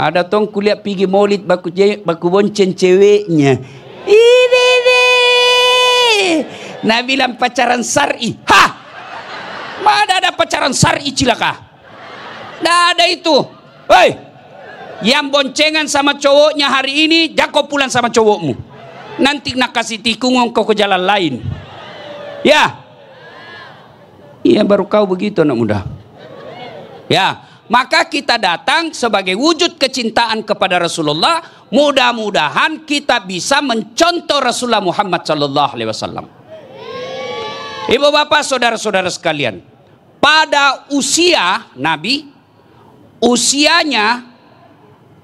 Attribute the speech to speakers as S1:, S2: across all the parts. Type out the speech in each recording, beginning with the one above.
S1: Ada tong kuliah pergi maulid baku je, baku bonceng ceweknya. Ini Nabi bilang pacaran sari. Ha! Mana ada pacaran sari cilaka? Nah ada itu. Woi. Yang boncengan sama cowoknya hari ini, jago pulang sama cowokmu. Nanti nak kasih tikung kau ke jalan lain. Ya. Iya baru kau begitu anak muda. Ya, maka kita datang sebagai wujud kecintaan kepada Rasulullah. Mudah-mudahan kita bisa mencontoh Rasulullah Muhammad Sallallahu Alaihi Wasallam. Ibu bapak saudara-saudara sekalian. Pada usia Nabi. Usianya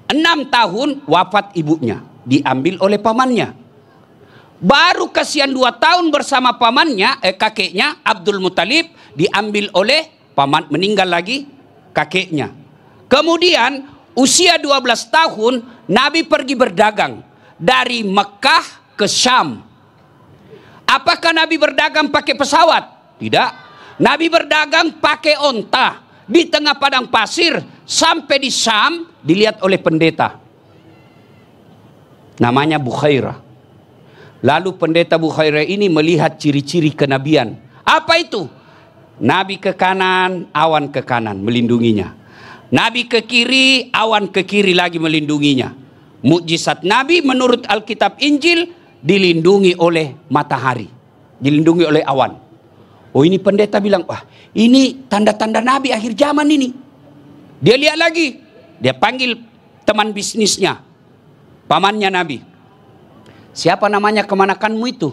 S1: enam tahun wafat ibunya. Diambil oleh pamannya. Baru kasihan dua tahun bersama pamannya, eh, kakeknya Abdul Muthalib diambil oleh paman meninggal lagi kakeknya. Kemudian usia 12 tahun Nabi pergi berdagang dari Mekah ke Syam. Apakah Nabi berdagang pakai pesawat? Tidak. Nabi berdagang pakai onta di tengah padang pasir sampai di Syam dilihat oleh pendeta. Namanya Bukhairah. Lalu pendeta Bukhairah ini melihat ciri-ciri kenabian. Apa itu? Nabi ke kanan, awan ke kanan melindunginya. Nabi ke kiri, awan ke kiri lagi melindunginya. Mukjizat Nabi menurut Alkitab Injil dilindungi oleh matahari, dilindungi oleh awan. Oh ini pendeta bilang, wah ini tanda-tanda Nabi akhir zaman ini. Dia lihat lagi, dia panggil teman bisnisnya, pamannya Nabi. Siapa namanya kemanakanmu itu?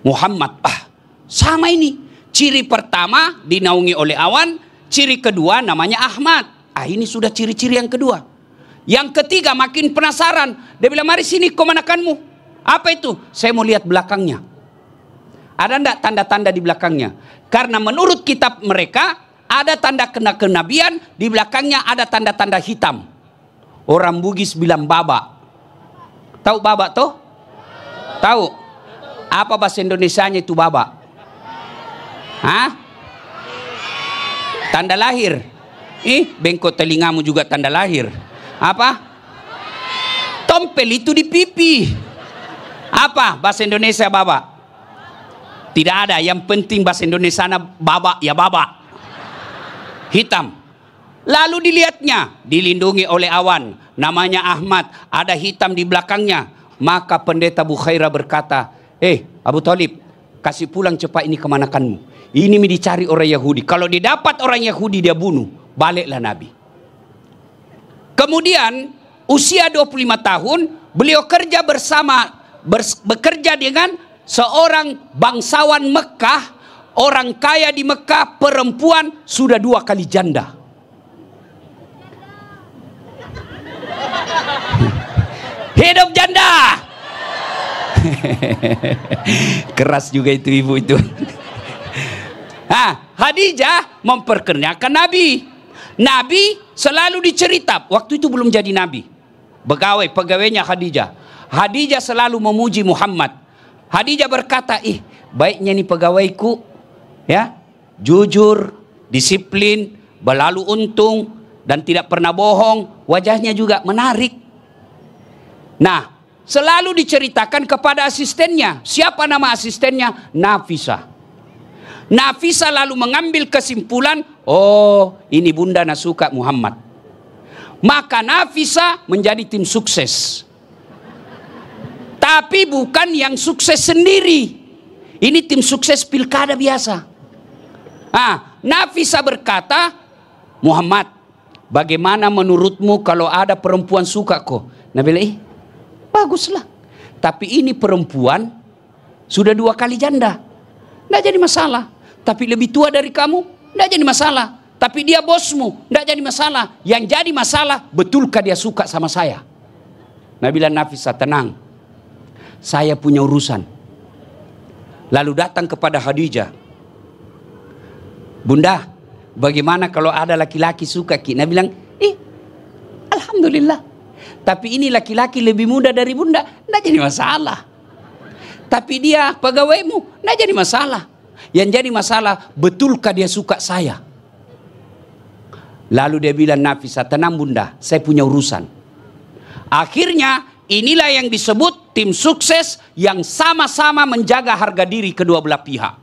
S1: Muhammad. Ah, sama ini. Ciri pertama dinaungi oleh awan, ciri kedua namanya Ahmad. Ah ini sudah ciri-ciri yang kedua. Yang ketiga makin penasaran. Dia bilang, mari sini kemanakanmu. Apa itu? Saya mau lihat belakangnya. Ada enggak tanda-tanda di belakangnya? Karena menurut kitab mereka, ada tanda kena kenabian, di belakangnya ada tanda-tanda hitam. Orang Bugis bilang baba. Tahu baba tuh? Tahu. Apa bahasa Indonesianya itu baba? Hah? Tanda lahir. Ih, bengkok telingamu juga tanda lahir. Apa? Tompel itu di pipi. Apa bahasa Indonesia babak? Tidak ada. Yang penting bahasa Indonesia babak ya babak. Hitam. Lalu dilihatnya dilindungi oleh awan. Namanya Ahmad. Ada hitam di belakangnya. Maka pendeta Bukhaira berkata, Eh Abu Talib, kasih pulang cepat ini kemanakanmu. Ini dicari orang Yahudi. Kalau didapat orang Yahudi dia bunuh. Baliklah Nabi. Kemudian usia 25 tahun beliau kerja bersama ber, bekerja dengan seorang bangsawan Mekah. Orang kaya di Mekah perempuan sudah dua kali janda. Hidup janda. Keras juga itu ibu itu. Nah, Khadijah memperkenalkan Nabi. Nabi selalu dicerita. Waktu itu belum jadi Nabi. Pegawai, pegawainya Khadijah. Khadijah selalu memuji Muhammad. Khadijah berkata, ih baiknya nih pegawaiku. ya Jujur, disiplin, berlalu untung, dan tidak pernah bohong. Wajahnya juga menarik. Nah, selalu diceritakan kepada asistennya. Siapa nama asistennya? Nafisah. Nafisa lalu mengambil kesimpulan, oh ini bunda nasuka Muhammad. Maka Nafisa menjadi tim sukses. Tapi bukan yang sukses sendiri. Ini tim sukses pilkada biasa. Ah, Nafisa berkata, Muhammad, bagaimana menurutmu kalau ada perempuan suka kok? Nabi Lai, baguslah. Tapi ini perempuan sudah dua kali janda. Tidak jadi masalah tapi lebih tua dari kamu, tidak jadi masalah. Tapi dia bosmu, tidak jadi masalah. Yang jadi masalah, betulkah dia suka sama saya? Nabila Nafisa, tenang. Saya punya urusan. Lalu datang kepada Khadijah. Bunda, bagaimana kalau ada laki-laki suka Ki? Nabi bilang, eh, Alhamdulillah. Tapi ini laki-laki lebih muda dari bunda, tidak jadi masalah. Tapi dia pegawaimu, tidak jadi masalah. Yang jadi masalah, betulkah dia suka saya? Lalu dia bilang, Nafisa, tenang bunda, saya punya urusan. Akhirnya, inilah yang disebut tim sukses yang sama-sama menjaga harga diri kedua belah pihak.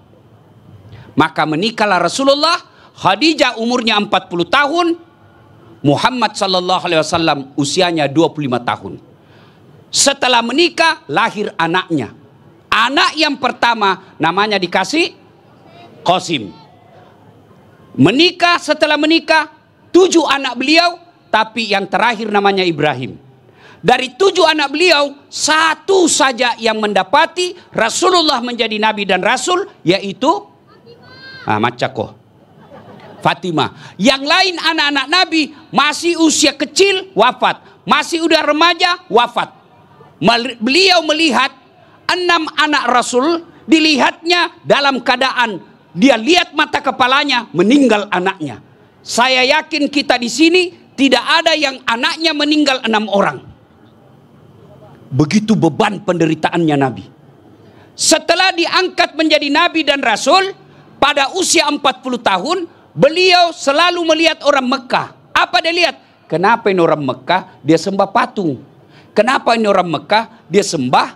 S1: Maka menikahlah Rasulullah, Khadijah umurnya 40 tahun, Muhammad sallallahu alaihi wasallam usianya 25 tahun. Setelah menikah lahir anaknya. Anak yang pertama namanya dikasih Qasim. Menikah setelah menikah, tujuh anak beliau, tapi yang terakhir namanya Ibrahim. Dari tujuh anak beliau, satu saja yang mendapati Rasulullah menjadi nabi dan rasul, yaitu ah, Macakoh. Fatimah. Yang lain anak-anak Nabi masih usia kecil wafat, masih udah remaja wafat. Beliau melihat enam anak Rasul dilihatnya dalam keadaan dia lihat mata kepalanya meninggal anaknya. Saya yakin kita di sini tidak ada yang anaknya meninggal enam orang. Begitu beban penderitaannya Nabi. Setelah diangkat menjadi Nabi dan Rasul, pada usia 40 tahun, beliau selalu melihat orang Mekah. Apa dia lihat? Kenapa ini orang Mekah? Dia sembah patung. Kenapa ini orang Mekah? Dia sembah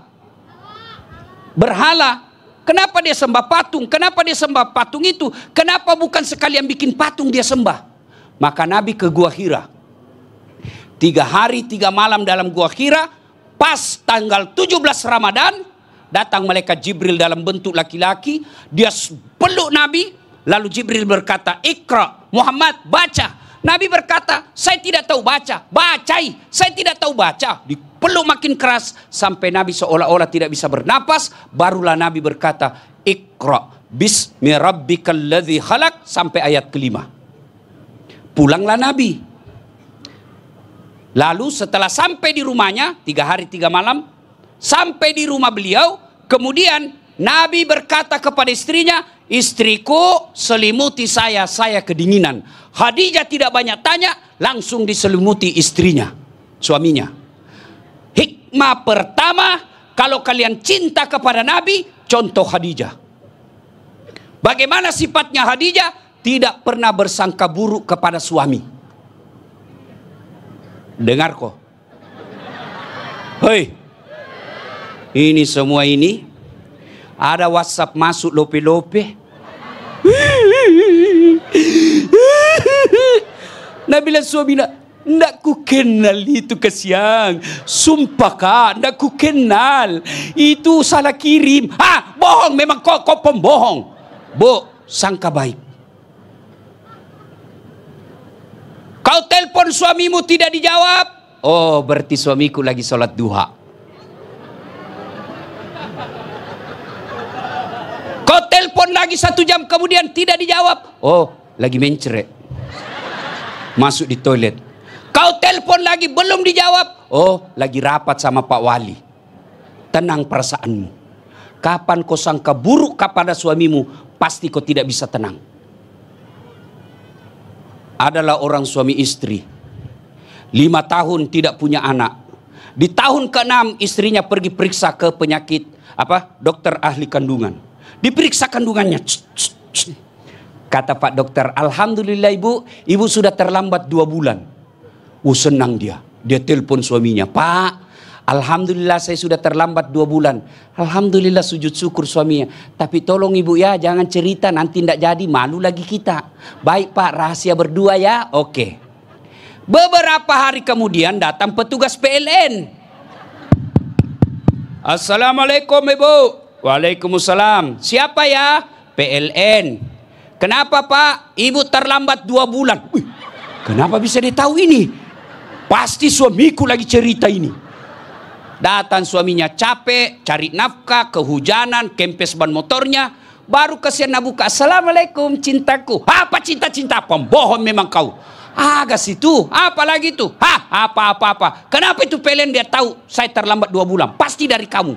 S1: berhala. Kenapa dia sembah patung? Kenapa dia sembah patung itu? Kenapa bukan sekalian bikin patung dia sembah? Maka Nabi ke Gua Hira. Tiga hari, tiga malam dalam Gua Hira. Pas tanggal 17 Ramadan. Datang malaikat Jibril dalam bentuk laki-laki. Dia peluk Nabi. Lalu Jibril berkata, Ikra, Muhammad, baca. Nabi berkata, saya tidak tahu baca. Bacai, saya tidak tahu baca. Di peluk makin keras sampai Nabi seolah-olah tidak bisa bernapas. Barulah Nabi berkata, Iqra bismi rabbikal ladzi khalaq sampai ayat kelima. Pulanglah Nabi. Lalu setelah sampai di rumahnya, tiga hari tiga malam, sampai di rumah beliau, kemudian Nabi berkata kepada istrinya, istriku selimuti saya, saya kedinginan. Khadijah tidak banyak tanya, langsung diselimuti istrinya, suaminya. Ma pertama, kalau kalian cinta kepada Nabi, contoh Khadijah. Bagaimana sifatnya Khadijah? Tidak pernah bersangka buruk kepada suami. Dengar kok. Hei. Ini semua ini. Ada WhatsApp masuk lope-lope. Nabi suami nak Ndak ku kenal itu kesiang. Sumpah kak, ndak ku kenal. Itu salah kirim. Ah, bohong memang kau kau pembohong. Bu, sangka baik. Kau telpon suamimu tidak dijawab. Oh, berarti suamiku lagi sholat duha. Kau telpon lagi satu jam kemudian tidak dijawab. Oh, lagi mencret. Masuk di toilet Kau telpon lagi belum dijawab. Oh, lagi rapat sama Pak Wali. Tenang perasaanmu. Kapan kau sangka buruk kepada suamimu, pasti kau tidak bisa tenang. Adalah orang suami istri. Lima tahun tidak punya anak. Di tahun ke-6 istrinya pergi periksa ke penyakit apa dokter ahli kandungan. Diperiksa kandungannya. Kata Pak dokter, Alhamdulillah ibu, ibu sudah terlambat dua bulan. Uh, senang dia. Dia telepon suaminya, Pak, Alhamdulillah saya sudah terlambat dua bulan. Alhamdulillah sujud syukur suaminya. Tapi tolong ibu ya jangan cerita nanti tidak jadi malu lagi kita. Baik pak rahasia berdua ya oke. Beberapa hari kemudian datang petugas PLN. Assalamualaikum ibu. Waalaikumsalam. Siapa ya? PLN. Kenapa pak? Ibu terlambat dua bulan. kenapa bisa ditahu ini? Pasti suamiku lagi cerita ini. Datang suaminya capek, cari nafkah, kehujanan, kempes ban motornya. Baru kasihan nabuka, Assalamualaikum cintaku. Apa cinta-cinta? Pembohong memang kau. ah Agas itu, lagi itu. ha apa-apa-apa. Kenapa itu pelen dia tahu saya terlambat dua bulan? Pasti dari kamu.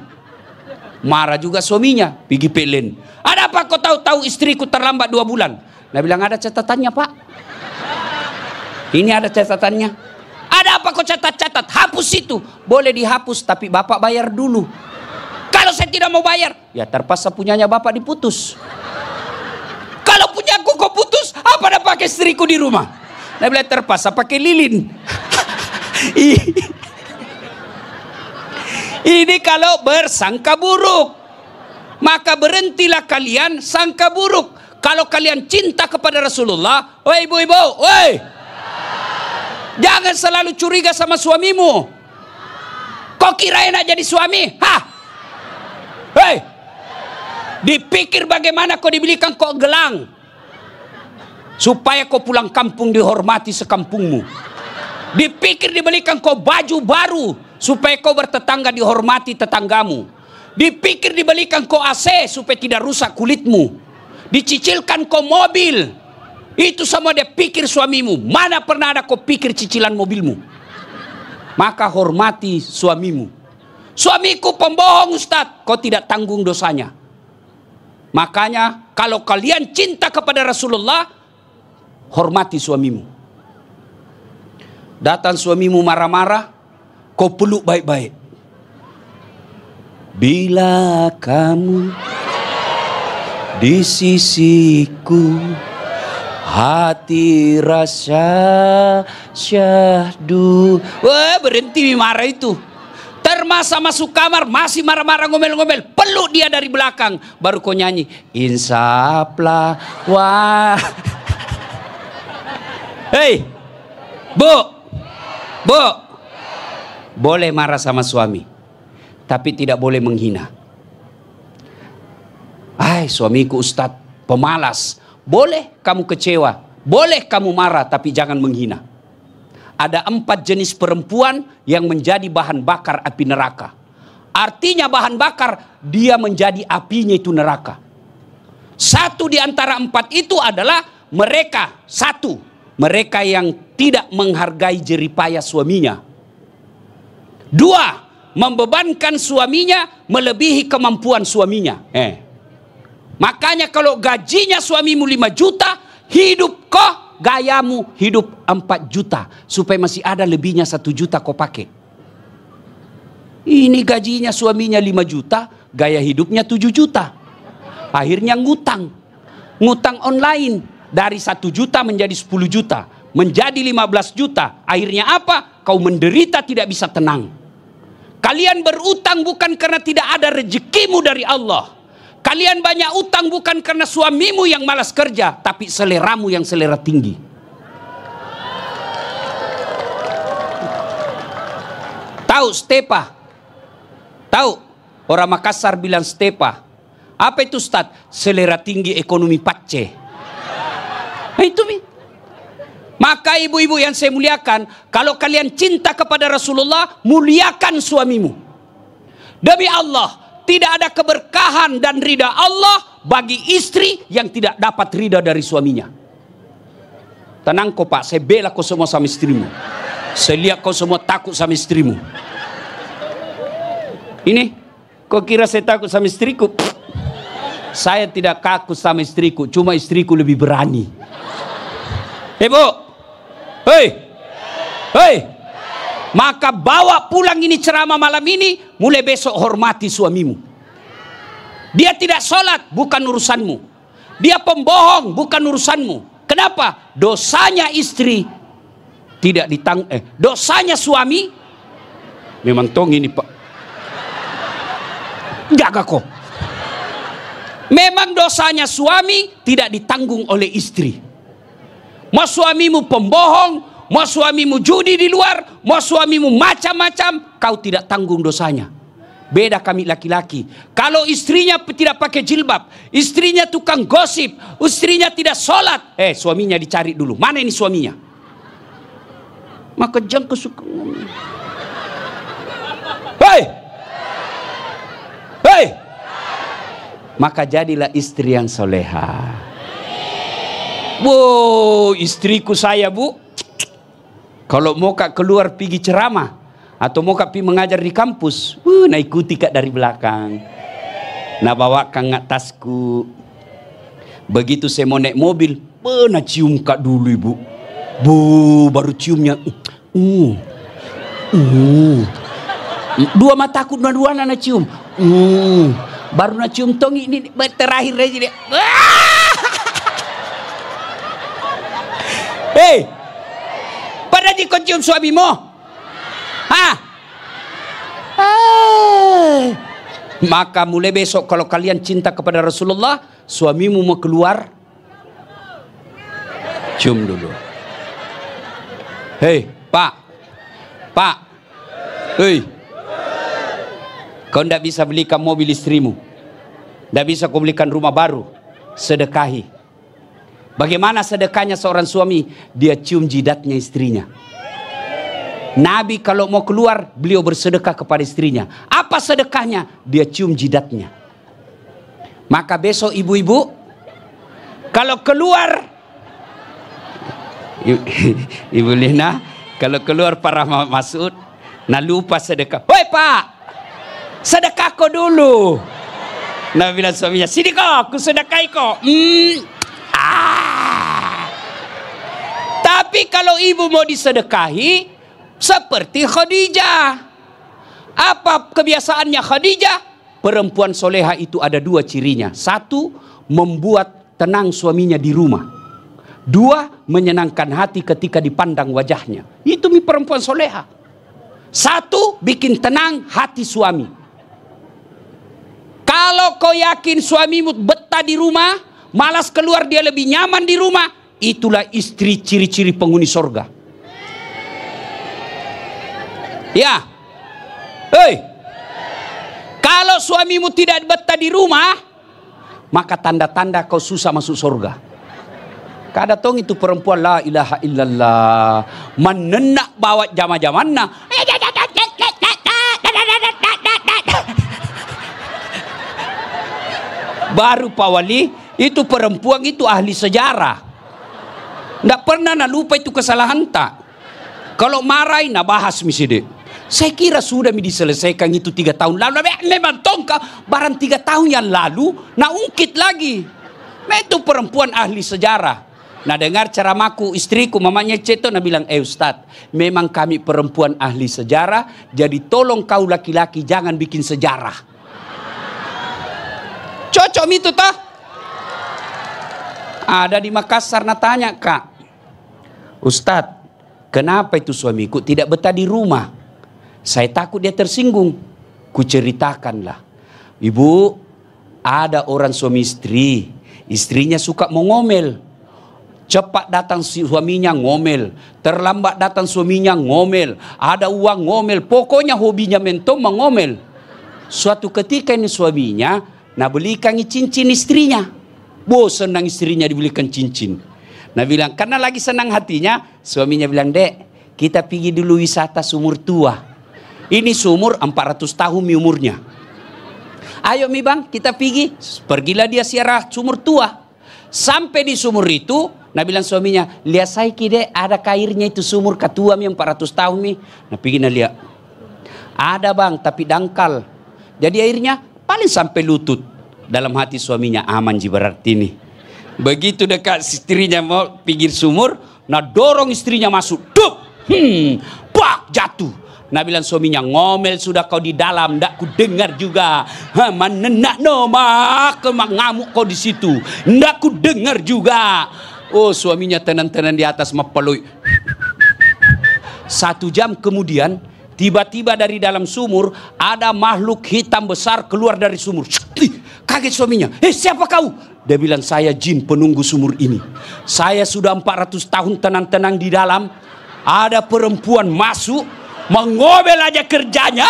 S1: Marah juga suaminya, pergi pelen. Ada apa kau tahu-tahu istriku terlambat dua bulan? Dia bilang ada catatannya pak. Ini ada catatannya. Ada apa kau catat-catat? Hapus itu. Boleh dihapus tapi bapak bayar dulu. Kalau saya tidak mau bayar, ya terpaksa punyanya bapak diputus. Kalau punyaku kau putus, apa ada pakai istriku di rumah? Nah, bila terpaksa pakai lilin. Ini kalau bersangka buruk. Maka berhentilah kalian sangka buruk. Kalau kalian cinta kepada Rasulullah, woi ibu-ibu, woi. Jangan selalu curiga sama suamimu. Kok kira enak jadi suami? Hah? Hei! Dipikir bagaimana kau dibelikan kok gelang. Supaya kau pulang kampung dihormati sekampungmu. Dipikir dibelikan kau baju baru. Supaya kau bertetangga dihormati tetanggamu. Dipikir dibelikan kau AC supaya tidak rusak kulitmu. Dicicilkan kau mobil itu sama dia pikir suamimu. Mana pernah ada kau pikir cicilan mobilmu? Maka hormati suamimu. Suamiku pembohong Ustaz. Kau tidak tanggung dosanya. Makanya kalau kalian cinta kepada Rasulullah, hormati suamimu. Datang suamimu marah-marah, kau peluk baik-baik. Bila kamu di sisiku, Hati rasa syahdu. Wah berhenti marah itu. Termasa masuk kamar masih marah-marah ngomel-ngomel. Peluk dia dari belakang. Baru kau nyanyi. Insaplah. Wah. Hei. Bu. Bu. Boleh marah sama suami. Tapi tidak boleh menghina. Hai suamiku Ustadz pemalas boleh kamu kecewa, boleh kamu marah, tapi jangan menghina. Ada empat jenis perempuan yang menjadi bahan bakar api neraka. Artinya bahan bakar, dia menjadi apinya itu neraka. Satu di antara empat itu adalah mereka. Satu, mereka yang tidak menghargai jeripaya suaminya. Dua, membebankan suaminya melebihi kemampuan suaminya. Eh, Makanya kalau gajinya suamimu 5 juta, hidup kok gayamu hidup 4 juta. Supaya masih ada lebihnya 1 juta kau pakai. Ini gajinya suaminya 5 juta, gaya hidupnya 7 juta. Akhirnya ngutang. Ngutang online dari 1 juta menjadi 10 juta. Menjadi 15 juta. Akhirnya apa? Kau menderita tidak bisa tenang. Kalian berutang bukan karena tidak ada rezekimu dari Allah Kalian banyak utang bukan karena suamimu yang malas kerja, tapi seleramu yang selera tinggi. Tahu stepa? Tahu? Orang Makassar bilang stepa. Apa itu stat? Selera tinggi ekonomi pace. Nah, itu mi. Maka ibu-ibu yang saya muliakan, kalau kalian cinta kepada Rasulullah, muliakan suamimu. Demi Allah, tidak ada keberkahan dan ridha Allah bagi istri yang tidak dapat ridha dari suaminya. Tenang kau pak, saya bela kau semua sama istrimu. Saya lihat kau semua takut sama istrimu. Ini, kau kira saya takut sama istriku? Saya tidak kaku sama istriku, cuma istriku lebih berani. Hei bu, hei, hei, maka bawa pulang ini ceramah malam ini, mulai besok hormati suamimu. Dia tidak sholat, bukan urusanmu. Dia pembohong, bukan urusanmu. Kenapa? Dosanya istri tidak ditang eh dosanya suami memang tong ini Pak. Enggak kok. Memang dosanya suami tidak ditanggung oleh istri. Mau suamimu pembohong, mau suamimu judi di luar, mau suamimu macam-macam, kau tidak tanggung dosanya. Beda kami laki-laki. Kalau istrinya tidak pakai jilbab, istrinya tukang gosip, istrinya tidak sholat, eh suaminya dicari dulu. Mana ini suaminya? Maka jangan kesukaan. Hei! Hei! Maka jadilah istri yang soleha. Wow, istriku saya bu, kalau mau kak keluar pergi ceramah atau mau kak pergi mengajar di kampus, wuh, nah ikuti kak dari belakang. Nah bawa kak tasku. Begitu saya mau naik mobil, pernah cium kak dulu ibu. Bu, baru ciumnya. Uh, uh. uh. Dua mata aku dua-dua nana cium. Uh. Baru nak cium tongi ini terakhir aja dia. Hei, ada suabi suamimu? Ha? Ah. Eh. Maka mulai besok kalau kalian cinta kepada Rasulullah, suamimu mau keluar, cium dulu. Hei, Pak. Pak. Hei. Kau tidak bisa belikan mobil istrimu. Tidak bisa kau belikan rumah baru. Sedekahi. Bagaimana sedekahnya seorang suami? Dia cium jidatnya istrinya. Nabi kalau mau keluar, beliau bersedekah kepada istrinya. Apa sedekahnya? Dia cium jidatnya. Maka besok ibu-ibu, kalau keluar, Ibu Lina, kalau keluar para Masud, nah lupa sedekah. Woi pak, sedekah kau dulu. Nabi bilang suaminya, sini kau, aku sedekai kau. Hmm, Tapi kalau ibu mau disedekahi seperti Khadijah. Apa kebiasaannya Khadijah? Perempuan soleha itu ada dua cirinya. Satu, membuat tenang suaminya di rumah. Dua, menyenangkan hati ketika dipandang wajahnya. Itu mi perempuan soleha. Satu, bikin tenang hati suami. Kalau kau yakin suamimu betah di rumah, malas keluar dia lebih nyaman di rumah, itulah istri ciri-ciri penghuni sorga. Ya. Hei. Kalau suamimu tidak betah di rumah, maka tanda-tanda kau susah masuk sorga. Kada tong itu perempuan la ilaha illallah. Menenak bawa jama-jamanna. Baru Pak Wali, itu perempuan itu ahli sejarah. Tidak pernah nak lupa itu kesalahan tak. Kalau marai nak bahas misi dek. Saya kira sudah mi diselesaikan itu tiga tahun lalu. Memang tongka barang tiga tahun yang lalu nak ungkit lagi. Nah itu perempuan ahli sejarah. Nah dengar ceramaku istriku mamanya Ceto nak bilang eh Ustaz, memang kami perempuan ahli sejarah jadi tolong kau laki-laki jangan bikin sejarah. Cocok itu toh? Ada di Makassar nak tanya kak Ustadz, kenapa itu suamiku tidak betah di rumah? Saya takut dia tersinggung. Kuceritakanlah. Ibu, ada orang suami istri. Istrinya suka mengomel. Cepat datang suaminya ngomel. Terlambat datang suaminya ngomel. Ada uang ngomel. Pokoknya hobinya mentom mengomel. Suatu ketika ini suaminya, nah belikan cincin istrinya. Bosan nang istrinya dibelikan cincin. Nah bilang, karena lagi senang hatinya, suaminya bilang, dek, kita pergi dulu wisata sumur tua. Ini sumur 400 tahun umurnya. Ayo mi bang, kita pergi. Pergilah dia siarah sumur tua. Sampai di sumur itu, nabi bilang suaminya, lihat saya kide ada kairnya itu sumur ketua mi 400 tahun mi. Nah pergi nah lihat. Ada bang, tapi dangkal. Jadi airnya paling sampai lutut. Dalam hati suaminya aman ji berarti nih. Begitu dekat istrinya mau pinggir sumur, nah dorong istrinya masuk. Dup! Hmm, pak jatuh. Nah bilang suaminya ngomel sudah kau di dalam, ndak ku dengar juga. Ha menenak no mak, ngamuk kau di situ. Ndak ku dengar juga. Oh suaminya tenan-tenan di atas mepelui. Satu jam kemudian tiba-tiba dari dalam sumur ada makhluk hitam besar keluar dari sumur. Shuti Kaget suaminya, eh siapa kau? Dia bilang, saya jin penunggu sumur ini. Saya sudah 400 tahun tenang-tenang di dalam. Ada perempuan masuk, mengobel aja kerjanya.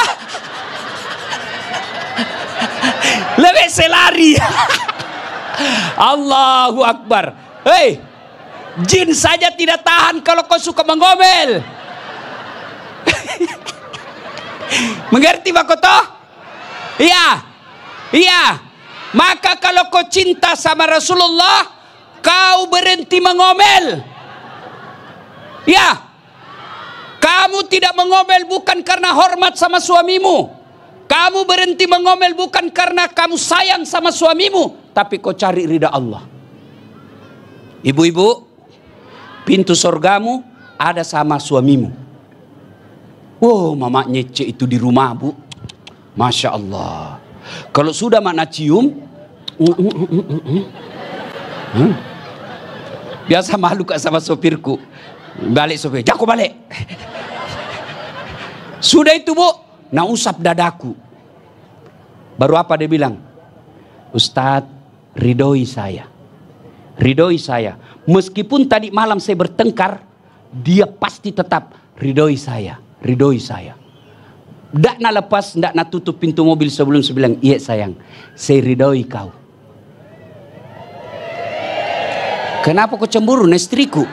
S1: Lebih selari. Allahu Akbar. Hei, eh, jin saja tidak tahan kalau kau suka mengomel. Mengerti Pak Koto? Iya. Iya. Maka kalau kau cinta sama Rasulullah, kau berhenti mengomel. Ya. Kamu tidak mengomel bukan karena hormat sama suamimu. Kamu berhenti mengomel bukan karena kamu sayang sama suamimu, tapi kau cari ridha Allah. Ibu-ibu, pintu surgamu ada sama suamimu. Wow, mamanya nyece itu di rumah, Bu. Masya Allah. Kalau sudah makna cium, Uh, uh, uh, Biasa malu kak sama sopirku. Balik sopir, jago balik. Sudah itu bu, nah usap dadaku. Baru apa dia bilang? Ustadz, ridoi saya. Ridoi saya. Meskipun tadi malam saya bertengkar, dia pasti tetap ridoi saya. Ridoi saya. Tak nak lepas, tak nak tutup pintu mobil sebelum sebilang, iya sayang, saya ridoi kau. Kenapa kau cemburu istriku?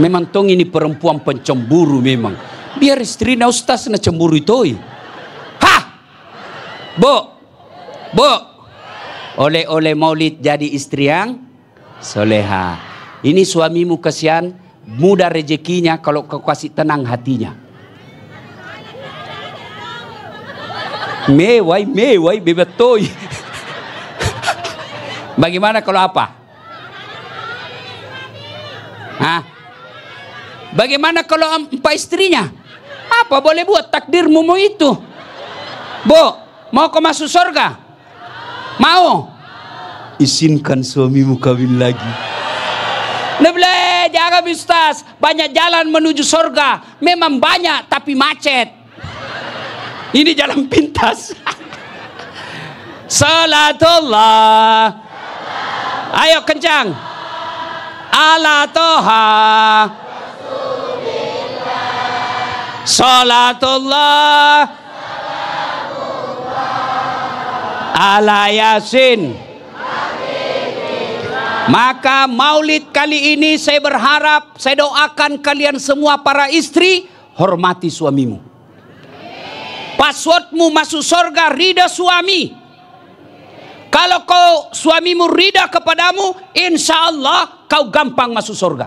S1: Memang tong ini perempuan pencemburu memang. Biar istri na ustaz na cemburu itu. Ha! Bu! Bu! Oleh-oleh maulid jadi istri yang soleha. Ini suamimu kasihan, mudah rezekinya kalau kau kasih tenang hatinya. Mewai, mewai, bebetoy. Bagaimana kalau apa? Hah? Bagaimana kalau empat istrinya? Apa boleh buat takdirmu mau itu? Bu, mau kau masuk surga? Mau? Izinkan suamimu kawin lagi. Lebleh, jaga ustaz. Banyak jalan menuju surga. Memang banyak tapi macet. Ini jalan pintas. Salatullah. Ayo kencang ala toha Salatullah ala yasin maka maulid kali ini saya berharap saya doakan kalian semua para istri hormati suamimu passwordmu masuk surga rida suami kalau kau suamimu rida kepadamu insya Allah kau gampang masuk surga.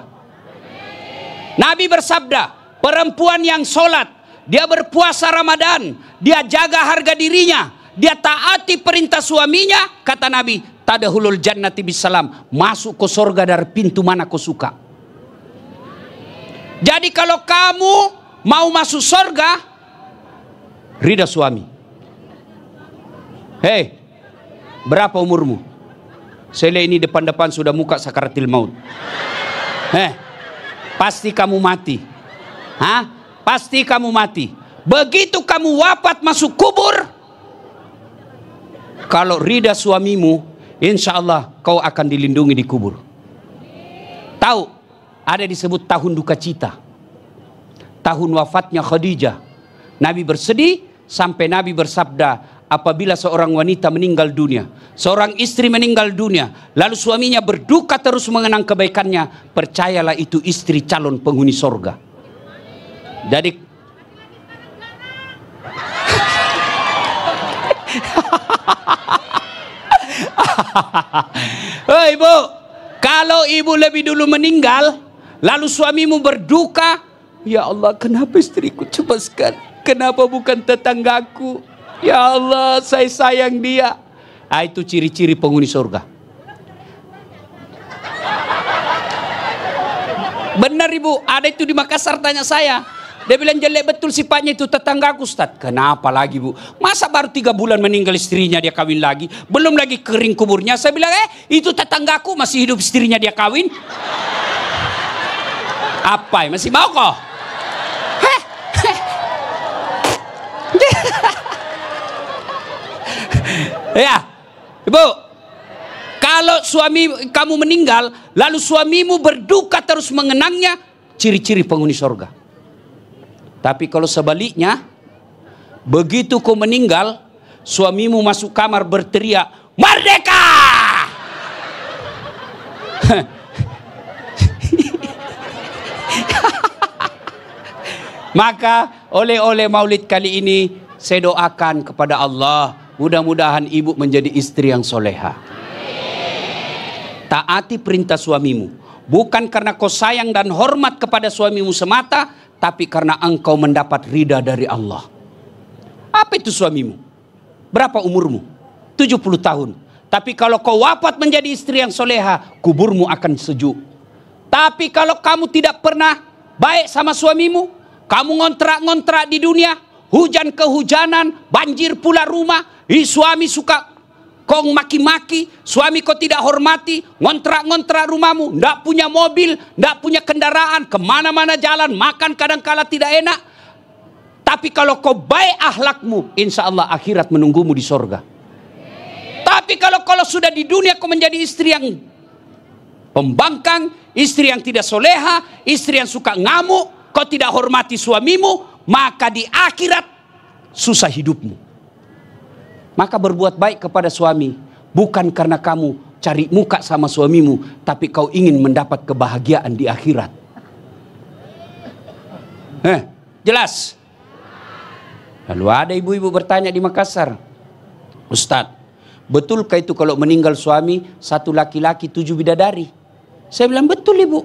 S1: Nabi bersabda, perempuan yang sholat, dia berpuasa Ramadan, dia jaga harga dirinya, dia taati perintah suaminya, kata Nabi, tadahulul jannati bisalam, masuk ke surga dari pintu mana kau suka. Jadi kalau kamu mau masuk surga, rida suami. Hei, berapa umurmu? Sele ini depan-depan sudah muka sakaratil maut. Eh, pasti kamu mati. Hah? Pasti kamu mati. Begitu kamu wafat masuk kubur, kalau rida suamimu, insya Allah kau akan dilindungi di kubur. Tahu, ada disebut tahun duka cita. Tahun wafatnya Khadijah. Nabi bersedih sampai Nabi bersabda, apabila seorang wanita meninggal dunia, seorang istri meninggal dunia, lalu suaminya berduka terus mengenang kebaikannya, percayalah itu istri calon penghuni sorga. Jadi hey, ibu, kalau ibu lebih dulu meninggal, lalu suamimu berduka, ya Allah kenapa istriku cepat sekali? Kenapa bukan tetanggaku? Ya Allah, saya sayang dia. Ah, itu ciri-ciri penghuni surga. Benar ibu, ada itu di Makassar tanya saya. Dia bilang jelek betul sifatnya itu aku Ustaz. Kenapa lagi bu? Masa baru tiga bulan meninggal istrinya dia kawin lagi? Belum lagi kering kuburnya. Saya bilang eh itu tetangga aku masih hidup istrinya dia kawin. Apa ya? masih mau kok? Heh, heh. Ya. Ibu. Kalau suami kamu meninggal, lalu suamimu berduka terus mengenangnya, ciri-ciri penghuni sorga. Tapi kalau sebaliknya, begitu kau meninggal, suamimu masuk kamar berteriak, "Merdeka!" Maka oleh-oleh maulid kali ini saya doakan kepada Allah Mudah-mudahan ibu menjadi istri yang soleha. Taati perintah suamimu. Bukan karena kau sayang dan hormat kepada suamimu semata. Tapi karena engkau mendapat ridha dari Allah. Apa itu suamimu? Berapa umurmu? 70 tahun. Tapi kalau kau wafat menjadi istri yang soleha. Kuburmu akan sejuk. Tapi kalau kamu tidak pernah baik sama suamimu. Kamu ngontrak-ngontrak di dunia. Hujan kehujanan. Banjir pula rumah Ih, suami suka kong maki-maki, suami kau tidak hormati, ngontrak-ngontrak rumahmu, ndak punya mobil, ndak punya kendaraan, kemana-mana jalan, makan kadang-kala tidak enak. Tapi kalau kau baik ahlakmu, insya Allah akhirat menunggumu di sorga. Tapi kalau kalau sudah di dunia kau menjadi istri yang pembangkang, istri yang tidak soleha, istri yang suka ngamuk, kau tidak hormati suamimu, maka di akhirat susah hidupmu. Maka berbuat baik kepada suami bukan karena kamu cari muka sama suamimu, tapi kau ingin mendapat kebahagiaan di akhirat. Eh, jelas. Lalu ada ibu-ibu bertanya di Makassar, Ustadz, betulkah itu kalau meninggal suami satu laki-laki tujuh bidadari? Saya bilang betul ibu.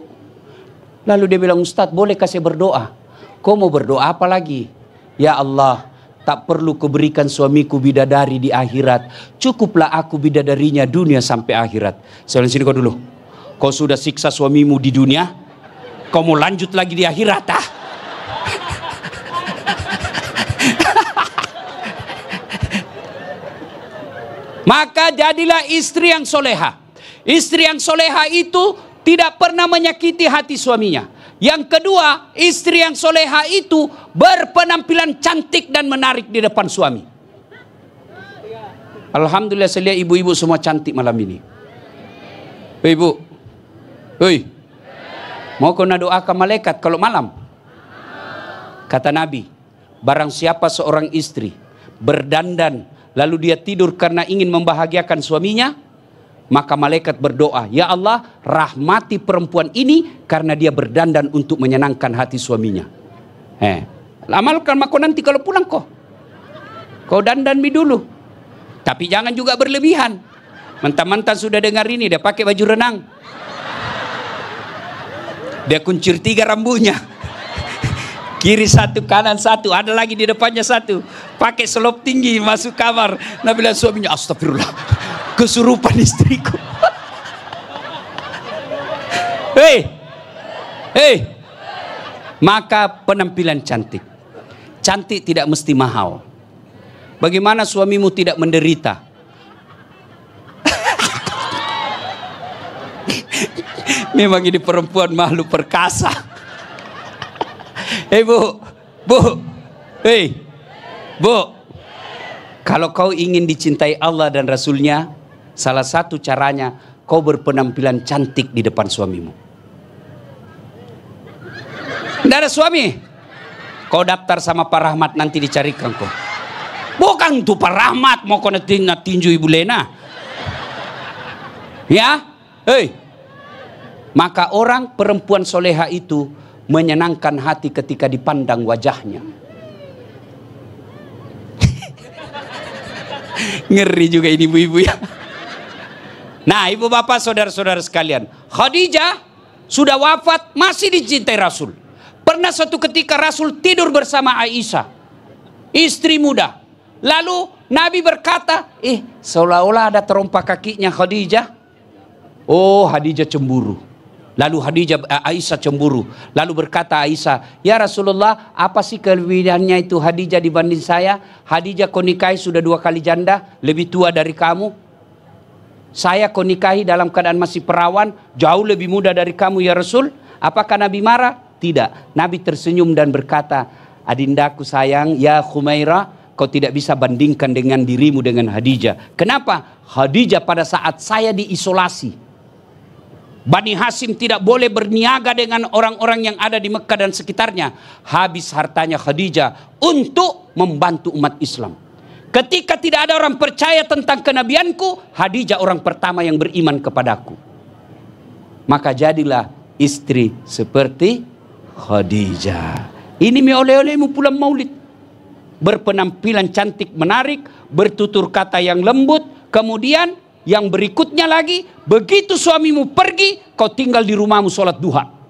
S1: Lalu dia bilang Ustadz bolehkah saya berdoa? Kau mau berdoa apa lagi? Ya Allah, Tak perlu kuberikan suamiku bidadari di akhirat. Cukuplah aku bidadarinya dunia sampai akhirat. Saya sini kau dulu. Kau sudah siksa suamimu di dunia. Kau mau lanjut lagi di akhirat ah? Maka jadilah istri yang soleha. Istri yang soleha itu tidak pernah menyakiti hati suaminya yang kedua, istri yang soleha itu berpenampilan cantik dan menarik di depan suami. Alhamdulillah saya lihat ibu-ibu semua cantik malam ini. Ibu, hei, mau kau doakan malaikat kalau malam? Kata Nabi, barang siapa seorang istri berdandan lalu dia tidur karena ingin membahagiakan suaminya, maka malaikat berdoa, "Ya Allah, rahmati perempuan ini karena dia berdandan untuk menyenangkan hati suaminya." Eh, amalkan maka nanti kalau pulang kok. Kau dandan mi dulu. Tapi jangan juga berlebihan. Mentah-mentah sudah dengar ini dia pakai baju renang. Dia kuncir tiga rambutnya. Kiri satu, kanan satu, ada lagi di depannya satu. Pakai selop tinggi masuk kamar. Nabi bilang suaminya, astagfirullah kesurupan istriku. Hei, hei, maka penampilan cantik. Cantik tidak mesti mahal. Bagaimana suamimu tidak menderita? Memang ini perempuan makhluk perkasa. Hei bu, bu, hei, bu. Kalau kau ingin dicintai Allah dan Rasulnya, Salah satu caranya kau berpenampilan cantik di depan suamimu. Tidak ada suami. Kau daftar sama Pak Rahmat nanti dicarikan kau. Bukan tuh Pak Rahmat mau kau tinju Ibu Lena. Ya, hei. Maka orang perempuan soleha itu menyenangkan hati ketika dipandang wajahnya. Ngeri juga ini ibu-ibu ya. Nah ibu bapak saudara-saudara sekalian. Khadijah sudah wafat masih dicintai Rasul. Pernah suatu ketika Rasul tidur bersama Aisyah. Istri muda. Lalu Nabi berkata, eh seolah-olah ada terompa kakinya Khadijah. Oh Khadijah cemburu. Lalu Khadijah eh, Aisyah cemburu. Lalu berkata Aisyah, "Ya Rasulullah, apa sih kelebihannya itu Khadijah dibanding saya? Khadijah kau nikahi sudah dua kali janda, lebih tua dari kamu." Saya kau nikahi dalam keadaan masih perawan, jauh lebih muda dari kamu ya Rasul. Apakah Nabi marah? Tidak. Nabi tersenyum dan berkata, Adindaku sayang, ya Khumaira, kau tidak bisa bandingkan dengan dirimu dengan Hadijah. Kenapa? Hadijah pada saat saya diisolasi. Bani Hasim tidak boleh berniaga dengan orang-orang yang ada di Mekah dan sekitarnya. Habis hartanya Khadijah untuk membantu umat Islam. Ketika tidak ada orang percaya tentang kenabianku, Hadijah orang pertama yang beriman kepadaku. Maka jadilah istri seperti Khadijah. Ini mi oleh-olehmu pulang maulid. Berpenampilan cantik menarik, bertutur kata yang lembut, kemudian yang berikutnya lagi, begitu suamimu pergi, kau tinggal di rumahmu sholat duha.